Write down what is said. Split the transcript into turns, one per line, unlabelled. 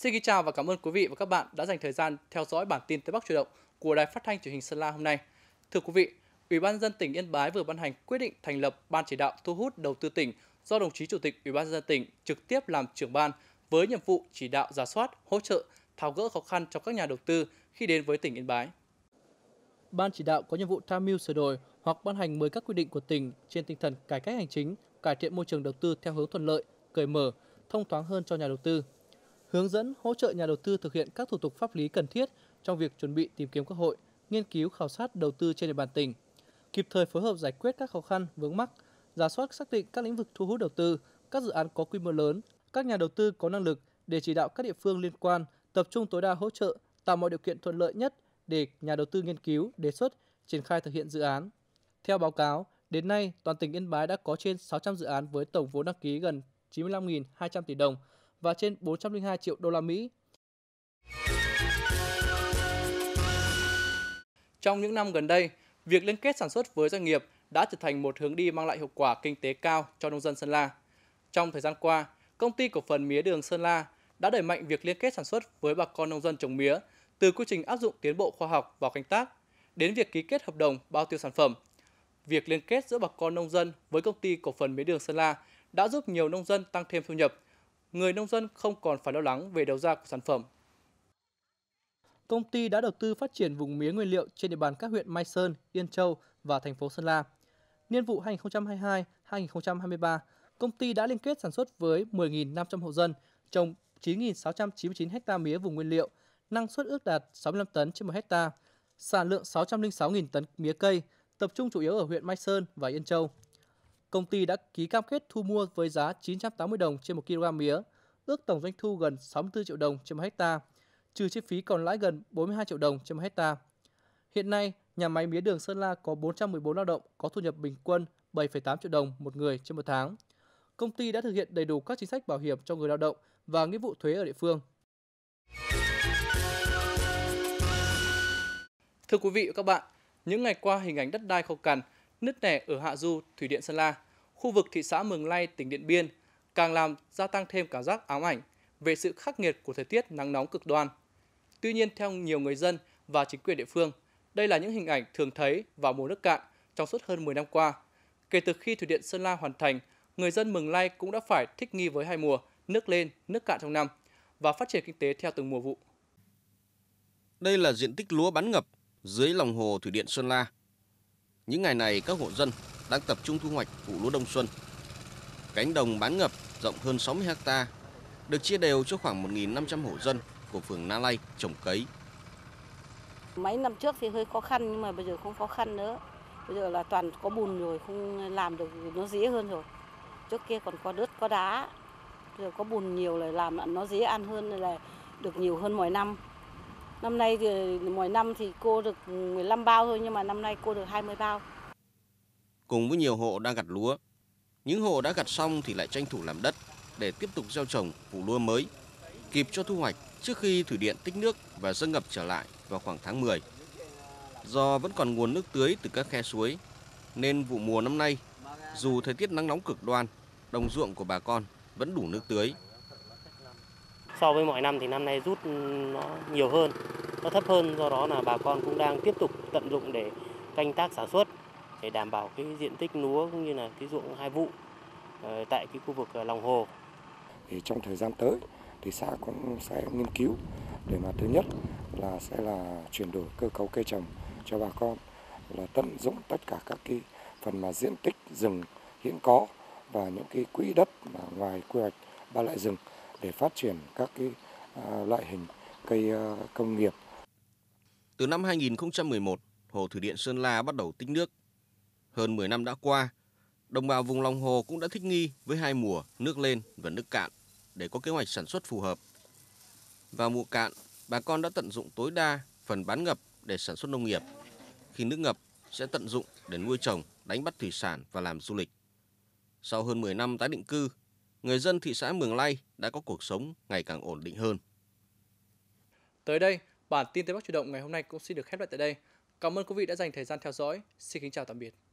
Xin kính chào và cảm ơn quý vị và các bạn đã dành thời gian theo dõi bản tin Tây Bắc chủ động của Đài Phát thanh Truyền hình Sơn La hôm nay. Thưa quý vị, Ủy ban dân tỉnh Yên Bái vừa ban hành quyết định thành lập Ban chỉ đạo thu hút đầu tư tỉnh do đồng chí Chủ tịch Ủy ban dân tỉnh trực tiếp làm trưởng ban với nhiệm vụ chỉ đạo giả soát, hỗ trợ, tháo gỡ khó khăn cho các nhà đầu tư khi đến với tỉnh Yên Bái. Ban chỉ đạo có nhiệm vụ tham mưu sửa đổi hoặc ban hành mới các quy định của tỉnh trên tinh thần cải cách hành chính, cải thiện môi trường đầu tư theo hướng thuận lợi, cởi mở, thông thoáng hơn cho nhà đầu tư, hướng dẫn hỗ trợ nhà đầu tư thực hiện các thủ tục pháp lý cần thiết trong việc chuẩn bị tìm kiếm cơ hội, nghiên cứu khảo sát đầu tư trên địa bàn tỉnh, kịp thời phối hợp giải quyết các khó khăn vướng mắc, giả soát xác định các lĩnh vực thu hút đầu tư, các dự án có quy mô lớn, các nhà đầu tư có năng lực để chỉ đạo các địa phương liên quan tập trung tối đa hỗ trợ, tạo mọi điều kiện thuận lợi nhất để nhà đầu tư nghiên cứu, đề xuất, triển khai thực hiện dự án. Theo báo cáo, đến nay toàn tỉnh Yên Bái đã có trên 600 dự án với tổng vốn đăng ký gần 95.200 tỷ đồng, và trên 402 triệu đô la Mỹ. Trong những năm gần đây, việc liên kết sản xuất với doanh nghiệp đã trở thành một hướng đi mang lại hiệu quả kinh tế cao cho nông dân Sơn La. Trong thời gian qua, công ty cổ phần mía đường Sơn La đã đẩy mạnh việc liên kết sản xuất với bà con nông dân trồng mía từ quy trình áp dụng tiến bộ khoa học vào canh tác đến việc ký kết hợp đồng bao tiêu sản phẩm. Việc liên kết giữa bà con nông dân với công ty cổ phần mía đường Sơn La đã giúp nhiều nông dân tăng thêm thu nhập người nông dân không còn phải lo lắng về đầu ra của sản phẩm. Công ty đã đầu tư phát triển vùng mía nguyên liệu trên địa bàn các huyện Mai Sơn, Yên Châu và thành phố Sơn La. Niên vụ 2022-2023, công ty đã liên kết sản xuất với 10.500 hộ dân, trồng 9.699 ha mía vùng nguyên liệu, năng suất ước đạt 65 tấn trên 1 ha, sản lượng 606.000 tấn mía cây, tập trung chủ yếu ở huyện Mai Sơn và Yên Châu công ty đã ký cam kết thu mua với giá 980 đồng trên 1 kg mía, ước tổng doanh thu gần 64 triệu đồng trên 1 hecta, trừ chi phí còn lãi gần 42 triệu đồng trên 1 hecta. Hiện nay, nhà máy mía đường Sơn La có 414 lao động có thu nhập bình quân 7,8 triệu đồng một người trên một tháng. Công ty đã thực hiện đầy đủ các chính sách bảo hiểm cho người lao động và nghĩa vụ thuế ở địa phương. Thưa quý vị và các bạn, những ngày qua hình ảnh đất đai khô cằn nứt nẻ ở hạ du thủy điện Sơn La, khu vực thị xã Mường Lay, tỉnh Điện Biên càng làm gia tăng thêm cảm giác ám ảnh về sự khắc nghiệt của thời tiết nắng nóng cực đoan. Tuy nhiên theo nhiều người dân và chính quyền địa phương, đây là những hình ảnh thường thấy vào mùa nước cạn trong suốt hơn 10 năm qua. Kể từ khi thủy điện Sơn La hoàn thành, người dân Mường Lay cũng đã phải thích nghi với hai mùa, nước lên, nước cạn trong năm và phát triển kinh tế theo từng mùa vụ. Đây là diện tích lúa bắn
ngập dưới lòng hồ thủy điện Sơn La những ngày này các hộ dân đang tập trung thu hoạch vụ lúa đông xuân. Cánh đồng bán ngập rộng hơn 60 ha được chia đều cho khoảng 1.500 hộ dân của phường Na Lai trồng cấy. Mấy năm trước thì hơi khó khăn nhưng mà bây giờ không khó khăn nữa. Bây giờ là toàn có bùn rồi, không làm được nó dễ hơn rồi. Trước kia còn có đất, có đá. Bây giờ có bùn nhiều là làm nó dễ ăn hơn là được nhiều hơn mọi năm. Năm nay thì mỗi năm thì cô được 15 bao thôi nhưng mà năm nay cô được 20 bao. Cùng với nhiều hộ đang gặt lúa, những hộ đã gặt xong thì lại tranh thủ làm đất để tiếp tục gieo trồng vụ lúa mới, kịp cho thu hoạch trước khi thủy điện tích nước và dâng ngập trở lại vào khoảng tháng 10. Do vẫn còn nguồn nước tưới từ các khe suối, nên vụ mùa năm nay, dù thời tiết nắng nóng cực đoan, đồng ruộng của bà con vẫn đủ nước tưới so với mọi năm thì năm nay rút nó nhiều hơn nó thấp hơn do đó là bà con cũng đang tiếp tục tận dụng để canh tác sản xuất để đảm bảo cái diện tích lúa cũng như là cái ruộng hai vụ ờ, tại cái khu vực ờ, lòng hồ thì trong thời gian tới thì xã cũng sẽ nghiên cứu để mà thứ nhất là sẽ là chuyển đổi cơ cấu cây trồng cho bà con là tận dụng tất cả các cái phần mà diện tích rừng hiện có và những cái quỹ đất mà ngoài quy hoạch ba loại rừng để phát triển các cái à, loại hình cây à, công nghiệp. Từ năm 2011, Hồ Thủy Điện Sơn La bắt đầu tích nước. Hơn 10 năm đã qua, đồng bào vùng lòng hồ cũng đã thích nghi với hai mùa nước lên và nước cạn để có kế hoạch sản xuất phù hợp. Vào mùa cạn, bà con đã tận dụng tối đa phần bán ngập để sản xuất nông nghiệp. Khi nước ngập sẽ tận dụng để nuôi trồng, đánh bắt thủy sản và làm du lịch. Sau hơn 10 năm tái định cư, người dân thị xã Mường Lai đã có cuộc sống ngày càng ổn định hơn.
Tới đây, bản tin Tây Bắc chủ động ngày hôm nay cũng xin được khép lại tại đây. Cảm ơn quý vị đã dành thời gian theo dõi. Xin kính chào tạm biệt.